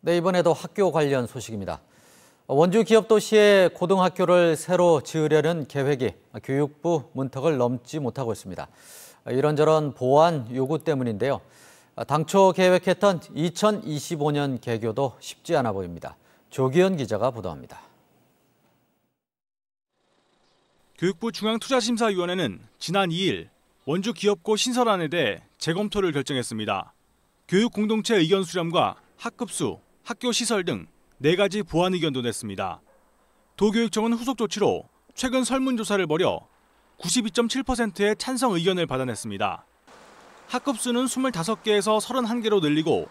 네, 이번에도 학교 관련 소식입니다. 원주 기업 도시에 고등학교를 새로 지으려는 계획이 교육부 문턱을 넘지 못하고 있습니다. 이런저런 보안 요구 때문인데요. 당초 계획했던 2025년 개교도 쉽지 않아 보입니다. 조기현 기자가 보도합니다. 교육부 중앙투자심사위원회는 지난 2일 원주 기업고 신설안에 대해 재검토를 결정했습니다. 교육 공동체 의견 수렴과 학급수, 학교 시설 등 4가지 보안 의견도 냈습니다. 도교육청은 후속 조치로 최근 설문조사를 벌여 92.7%의 찬성 의견을 받아냈습니다. 학급수는 25개에서 31개로 늘리고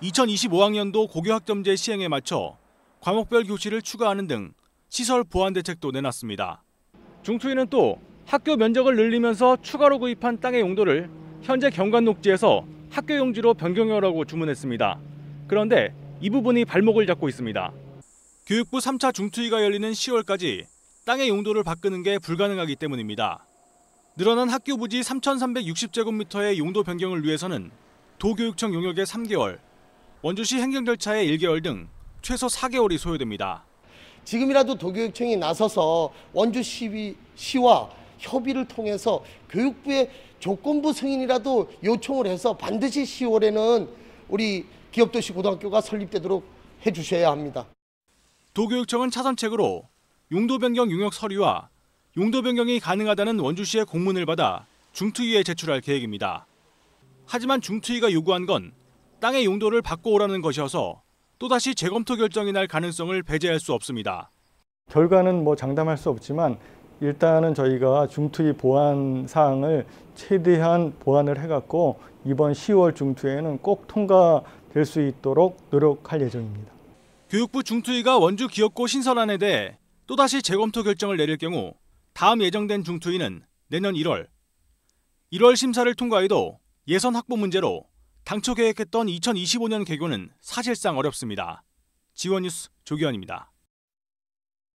2025학년도 고교학점제 시행에 맞춰 과목별 교실을 추가하는 등 시설 보완 대책도 내놨습니다. 중투위는 또 학교 면적을 늘리면서 추가로 구입한 땅의 용도를 현재 경관 녹지에서 학교 용지로 변경하라고 주문했습니다. 그런데 이 부분이 발목을 잡고 있습니다. 교육부 3차 중투위가 열리는 10월까지 땅의 용도를 바꾸는 게 불가능하기 때문입니다. 늘어난 학교 부지 3,360제곱미터의 용도 변경을 위해서는 도교육청 용역에 3개월, 원주시 행정 절차에 1개월 등 최소 4개월이 소요됩니다. 지금이라도 도교육청이 나서서 원주시와 협의를 통해서 교육부의 조건부 승인이라도 요청을 해서 반드시 10월에는 우리 기업도시 고등학교가 설립되도록 해주셔야 합니다. 도교육청은 차선책으로 용도 변경 용역 서류와 용도 변경이 가능하다는 원주시의 공문을 받아 중투위에 제출할 계획입니다. 하지만 중투위가 요구한 건 땅의 용도를 바꿔오라는 것이어서 또다시 재검토 결정이 날 가능성을 배제할 수 없습니다. 결과는 뭐 장담할 수 없지만 일단은 저희가 중투입 보완 사항을 최대한 보완을 해갖고 이번 10월 중투에는 꼭 통과될 수 있도록 노력할 예정입니다. 교육부 중투위가 원주 기업고 신설안에 대해 또다시 재검토 결정을 내릴 경우 다음 예정된 중투위는 내년 1월 1월 심사를 통과해도 예선 확보 문제로 당초 계획했던 2025년 개교는 사실상 어렵습니다. 지원뉴스 조기현입니다.